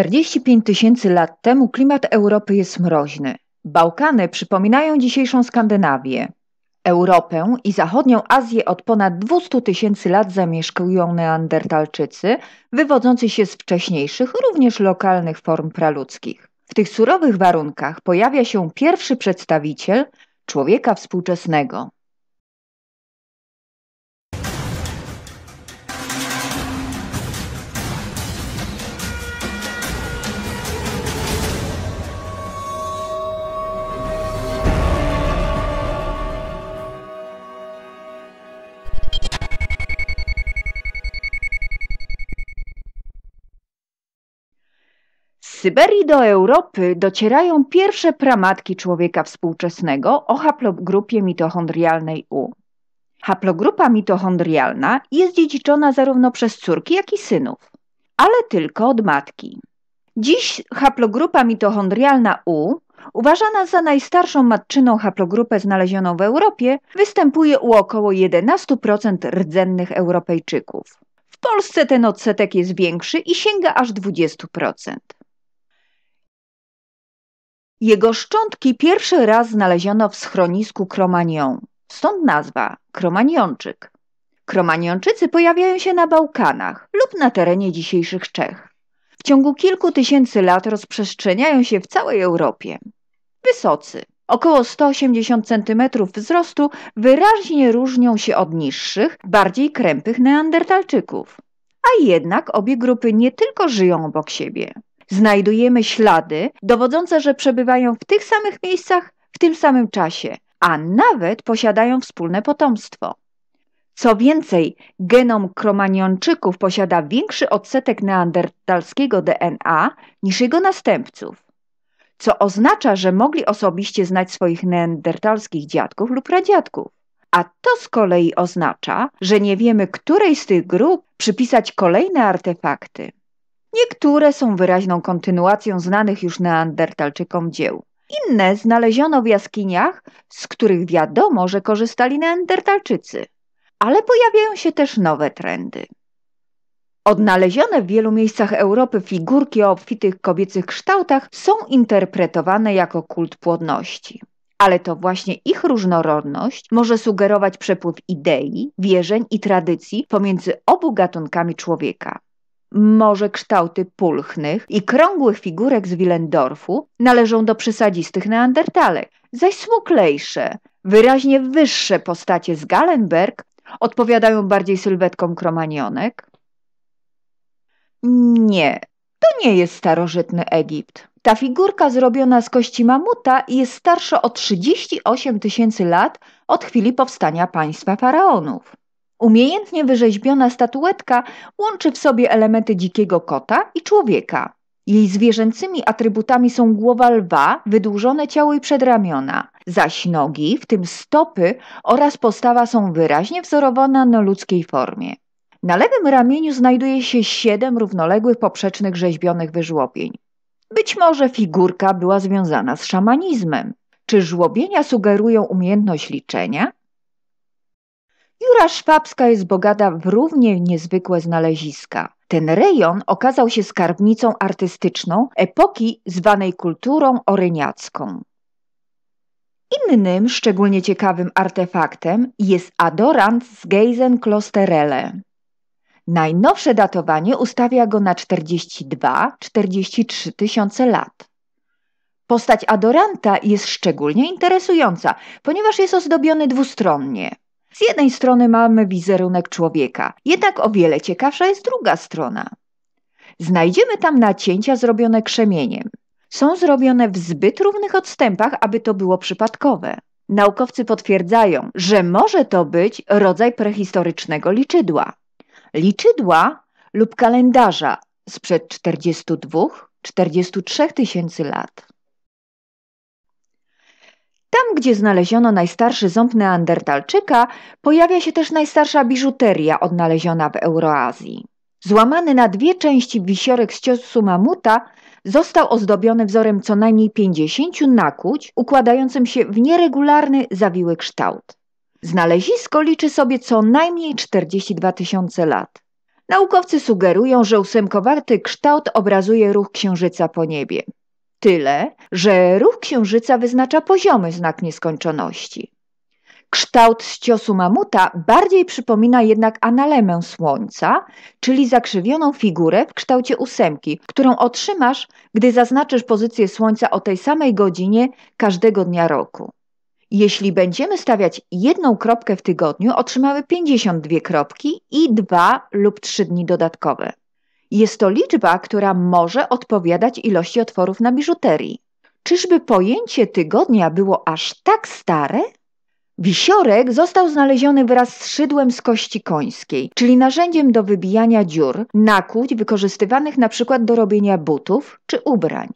45 tysięcy lat temu klimat Europy jest mroźny. Bałkany przypominają dzisiejszą Skandynawię. Europę i zachodnią Azję od ponad 200 tysięcy lat zamieszkują neandertalczycy, wywodzący się z wcześniejszych, również lokalnych form praludzkich. W tych surowych warunkach pojawia się pierwszy przedstawiciel człowieka współczesnego Syberii do Europy docierają pierwsze pramatki człowieka współczesnego o haplogrupie mitochondrialnej U. Haplogrupa mitochondrialna jest dziedziczona zarówno przez córki, jak i synów, ale tylko od matki. Dziś haplogrupa mitochondrialna U, uważana za najstarszą matczyną haplogrupę znalezioną w Europie, występuje u około 11% rdzennych Europejczyków. W Polsce ten odsetek jest większy i sięga aż 20%. Jego szczątki pierwszy raz znaleziono w schronisku Kromanion, stąd nazwa Kromanionczyk. Kromanionczycy pojawiają się na Bałkanach lub na terenie dzisiejszych Czech. W ciągu kilku tysięcy lat rozprzestrzeniają się w całej Europie. Wysocy, około 180 cm wzrostu, wyraźnie różnią się od niższych, bardziej krępych neandertalczyków. A jednak obie grupy nie tylko żyją obok siebie, znajdujemy ślady dowodzące, że przebywają w tych samych miejscach w tym samym czasie, a nawet posiadają wspólne potomstwo. Co więcej, genom kromanionczyków posiada większy odsetek neandertalskiego DNA niż jego następców, co oznacza, że mogli osobiście znać swoich neandertalskich dziadków lub pradziadków. A to z kolei oznacza, że nie wiemy, której z tych grup przypisać kolejne artefakty. Niektóre są wyraźną kontynuacją znanych już neandertalczykom dzieł. Inne znaleziono w jaskiniach, z których wiadomo, że korzystali neandertalczycy. Ale pojawiają się też nowe trendy. Odnalezione w wielu miejscach Europy figurki o obfitych kobiecych kształtach są interpretowane jako kult płodności. Ale to właśnie ich różnorodność może sugerować przepływ idei, wierzeń i tradycji pomiędzy obu gatunkami człowieka. Może kształty pulchnych i krągłych figurek z Willendorfu należą do przysadzistych neandertalek, zaś smuklejsze, wyraźnie wyższe postacie z Galenberg odpowiadają bardziej sylwetkom kromanionek? Nie, to nie jest starożytny Egipt. Ta figurka zrobiona z kości mamuta jest starsza o 38 tysięcy lat od chwili powstania państwa faraonów. Umiejętnie wyrzeźbiona statuetka łączy w sobie elementy dzikiego kota i człowieka. Jej zwierzęcymi atrybutami są głowa lwa, wydłużone ciało i przedramiona, zaś nogi, w tym stopy oraz postawa są wyraźnie wzorowane na ludzkiej formie. Na lewym ramieniu znajduje się siedem równoległych poprzecznych rzeźbionych wyżłobień. Być może figurka była związana z szamanizmem. Czy żłobienia sugerują umiejętność liczenia? Jura Szwabska jest bogata w równie niezwykłe znaleziska. Ten rejon okazał się skarbnicą artystyczną epoki zwanej kulturą oreniacką. Innym szczególnie ciekawym artefaktem jest adorant z Geisenklosterele. Najnowsze datowanie ustawia go na 42-43 tysiące lat. Postać adoranta jest szczególnie interesująca, ponieważ jest ozdobiony dwustronnie – z jednej strony mamy wizerunek człowieka, jednak o wiele ciekawsza jest druga strona. Znajdziemy tam nacięcia zrobione krzemieniem. Są zrobione w zbyt równych odstępach, aby to było przypadkowe. Naukowcy potwierdzają, że może to być rodzaj prehistorycznego liczydła. Liczydła lub kalendarza sprzed 42-43 tysięcy lat. Tam, gdzie znaleziono najstarszy ząb neandertalczyka, pojawia się też najstarsza biżuteria odnaleziona w Euroazji. Złamany na dwie części wisiorek z ciosu mamuta został ozdobiony wzorem co najmniej 50 nakuć, układającym się w nieregularny, zawiły kształt. Znalezisko liczy sobie co najmniej 42 tysiące lat. Naukowcy sugerują, że ósemkowarty kształt obrazuje ruch księżyca po niebie. Tyle, że ruch księżyca wyznacza poziomy znak nieskończoności. Kształt z ciosu mamuta bardziej przypomina jednak analemę Słońca, czyli zakrzywioną figurę w kształcie ósemki, którą otrzymasz, gdy zaznaczysz pozycję Słońca o tej samej godzinie każdego dnia roku. Jeśli będziemy stawiać jedną kropkę w tygodniu, otrzymamy 52 kropki i dwa lub trzy dni dodatkowe. Jest to liczba, która może odpowiadać ilości otworów na biżuterii. Czyżby pojęcie tygodnia było aż tak stare? Wisiorek został znaleziony wraz z szydłem z kości końskiej, czyli narzędziem do wybijania dziur, nakłuć wykorzystywanych np. do robienia butów czy ubrań.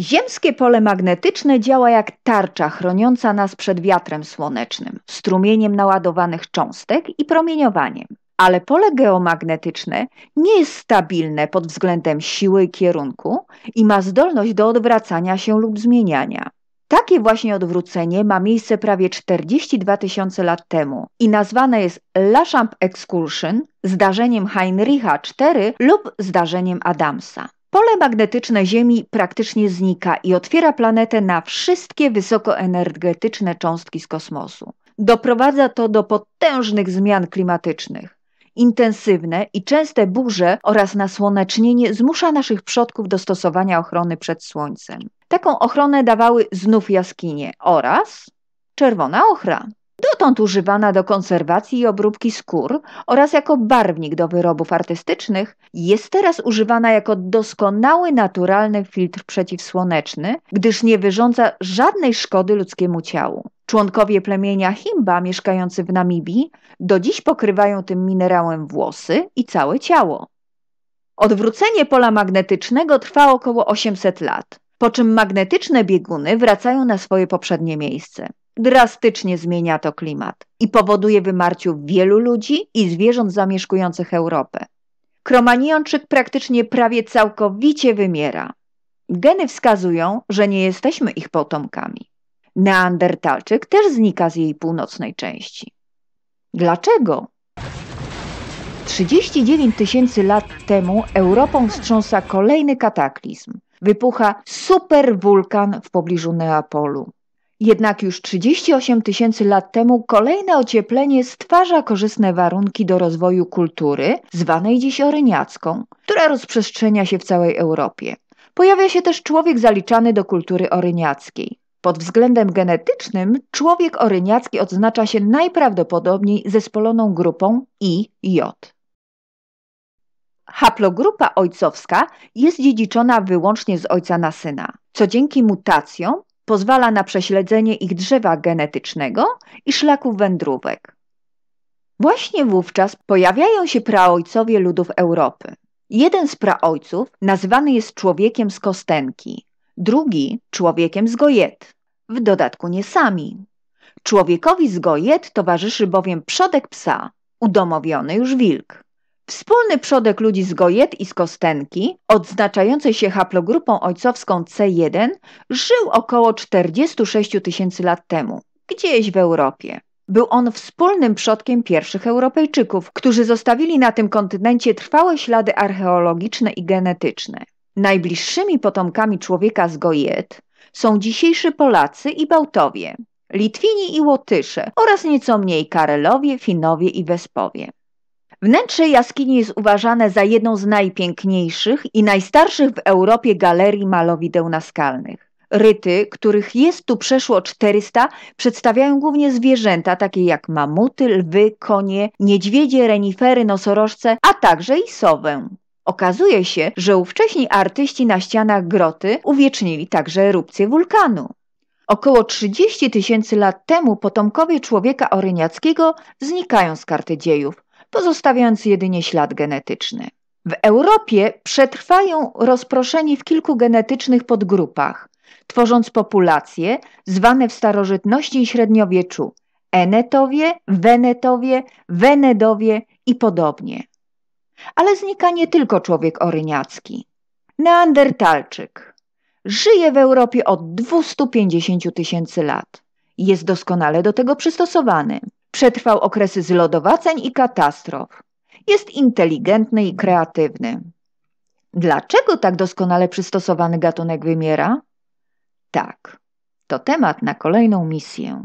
Ziemskie pole magnetyczne działa jak tarcza chroniąca nas przed wiatrem słonecznym, strumieniem naładowanych cząstek i promieniowaniem ale pole geomagnetyczne nie jest stabilne pod względem siły i kierunku i ma zdolność do odwracania się lub zmieniania. Takie właśnie odwrócenie ma miejsce prawie 42 tysiące lat temu i nazwane jest Lachamp Excursion, zdarzeniem Heinricha IV lub zdarzeniem Adamsa. Pole magnetyczne Ziemi praktycznie znika i otwiera planetę na wszystkie wysokoenergetyczne cząstki z kosmosu. Doprowadza to do potężnych zmian klimatycznych. Intensywne i częste burze oraz nasłonecznienie zmusza naszych przodków do stosowania ochrony przed słońcem. Taką ochronę dawały znów jaskinie oraz czerwona ochra. Dotąd używana do konserwacji i obróbki skór oraz jako barwnik do wyrobów artystycznych, jest teraz używana jako doskonały naturalny filtr przeciwsłoneczny, gdyż nie wyrządza żadnej szkody ludzkiemu ciału. Członkowie plemienia Himba mieszkający w Namibii do dziś pokrywają tym minerałem włosy i całe ciało. Odwrócenie pola magnetycznego trwa około 800 lat, po czym magnetyczne bieguny wracają na swoje poprzednie miejsce. Drastycznie zmienia to klimat i powoduje wymarciu wielu ludzi i zwierząt zamieszkujących Europę. Kromaniączyk praktycznie prawie całkowicie wymiera. Geny wskazują, że nie jesteśmy ich potomkami. Neandertalczyk też znika z jej północnej części. Dlaczego? 39 tysięcy lat temu Europą wstrząsa kolejny kataklizm. Wypucha superwulkan w pobliżu Neapolu. Jednak już 38 tysięcy lat temu kolejne ocieplenie stwarza korzystne warunki do rozwoju kultury, zwanej dziś oryniacką, która rozprzestrzenia się w całej Europie. Pojawia się też człowiek zaliczany do kultury oryniackiej. Pod względem genetycznym człowiek oryniacki odznacza się najprawdopodobniej zespoloną grupą IJ. Haplogrupa ojcowska jest dziedziczona wyłącznie z ojca na syna, co dzięki mutacjom pozwala na prześledzenie ich drzewa genetycznego i szlaków wędrówek. Właśnie wówczas pojawiają się praojcowie ludów Europy. Jeden z praojców nazywany jest człowiekiem z kostenki, drugi człowiekiem z Gojet. W dodatku nie sami. Człowiekowi z Gojet towarzyszy bowiem przodek psa, udomowiony już wilk. Wspólny przodek ludzi z Gojet i z Kostenki, odznaczającej się haplogrupą ojcowską C1, żył około 46 tysięcy lat temu, gdzieś w Europie. Był on wspólnym przodkiem pierwszych Europejczyków, którzy zostawili na tym kontynencie trwałe ślady archeologiczne i genetyczne. Najbliższymi potomkami człowieka z Gojet są dzisiejsi Polacy i Bałtowie, Litwini i Łotysze oraz nieco mniej Karelowie, Finowie i Wespowie. Wnętrze jaskini jest uważane za jedną z najpiękniejszych i najstarszych w Europie galerii malowideł naskalnych. Ryty, których jest tu przeszło 400, przedstawiają głównie zwierzęta takie jak mamuty, lwy, konie, niedźwiedzie, renifery, nosorożce, a także i sowę. Okazuje się, że ówcześni artyści na ścianach groty uwiecznili także erupcję wulkanu. Około 30 tysięcy lat temu potomkowie człowieka oryniackiego znikają z karty dziejów, pozostawiając jedynie ślad genetyczny. W Europie przetrwają rozproszeni w kilku genetycznych podgrupach, tworząc populacje zwane w starożytności i średniowieczu Enetowie, Wenetowie, Wenedowie i podobnie. Ale znika nie tylko człowiek oryniacki. Neandertalczyk. Żyje w Europie od 250 tysięcy lat. Jest doskonale do tego przystosowany. Przetrwał okresy zlodowaceń i katastrof. Jest inteligentny i kreatywny. Dlaczego tak doskonale przystosowany gatunek wymiera? Tak, to temat na kolejną misję.